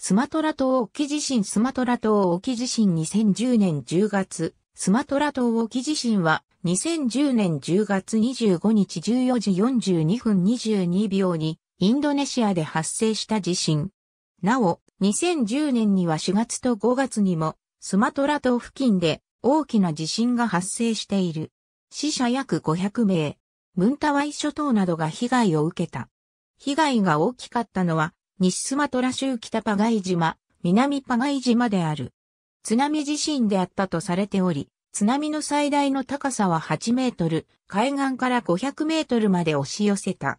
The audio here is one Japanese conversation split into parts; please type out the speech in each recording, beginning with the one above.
スマトラ島沖地震スマトラ島沖地震2010年10月、スマトラ島沖地震は2010年10月25日14時42分22秒にインドネシアで発生した地震。なお、2010年には4月と5月にもスマトラ島付近で大きな地震が発生している。死者約500名、ムンタワイ諸島などが被害を受けた。被害が大きかったのは西スマトラ州北パガイ島、南パガイ島である。津波地震であったとされており、津波の最大の高さは8メートル、海岸から500メートルまで押し寄せた。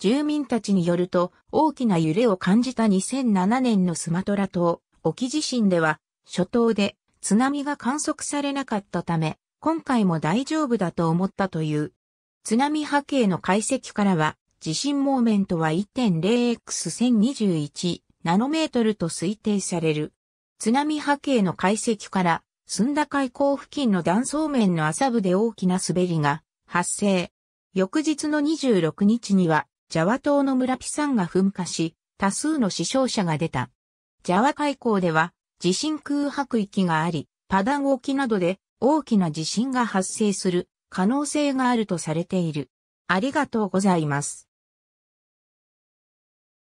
住民たちによると、大きな揺れを感じた2007年のスマトラ島、沖地震では、初島で津波が観測されなかったため、今回も大丈夫だと思ったという。津波波形の解析からは、地震モーメントは 1.0x1021 ナノメートルと推定される。津波波形の解析から、澄んだ海溝付近の断層面の浅部で大きな滑りが発生。翌日の26日には、ジャワ島の村ピサンが噴火し、多数の死傷者が出た。ジャワ海溝では、地震空白域があり、パダン沖などで大きな地震が発生する可能性があるとされている。ありがとうございます。